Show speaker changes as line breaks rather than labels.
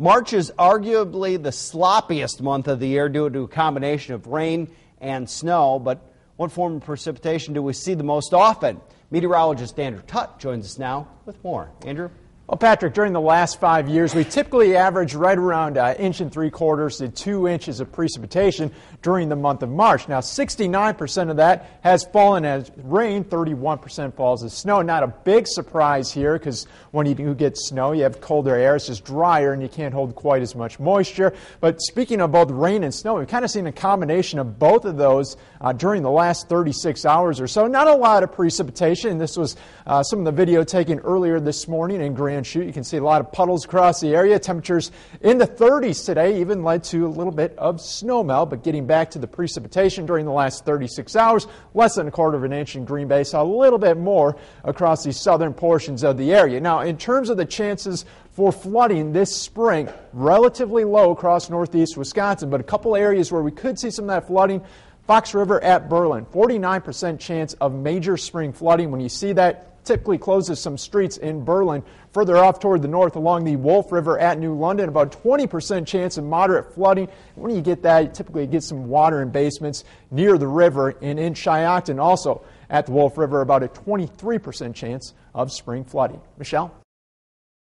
March is arguably the sloppiest month of the year due to a combination of rain and snow, but what form of precipitation do we see the most often? Meteorologist Andrew Tutt joins us now with more. Andrew? Well, Patrick, during the last five years, we typically
average right around an uh, inch and three quarters to two inches of precipitation during the month of March. Now, 69% of that has fallen as rain, 31% falls as snow. Not a big surprise here because when you do get snow, you have colder air, it's just drier, and you can't hold quite as much moisture. But speaking of both rain and snow, we've kind of seen a combination of both of those uh, during the last 36 hours or so. Not a lot of precipitation. This was uh, some of the video taken earlier this morning in Grand and shoot. You can see a lot of puddles across the area. Temperatures in the 30s today even led to a little bit of snowmelt. But getting back to the precipitation during the last 36 hours, less than a quarter of an inch in Green Bay, so a little bit more across the southern portions of the area. Now, in terms of the chances for flooding this spring, relatively low across northeast Wisconsin, but a couple areas where we could see some of that flooding. Fox River at Berlin, 49% chance of major spring flooding. When you see that, typically closes some streets in Berlin. Further off toward the north along the Wolf River at New London, about 20% chance of moderate flooding. When you get that, you typically get some water in basements near the river and in Shiocton also at the Wolf River, about a 23% chance of spring flooding. Michelle?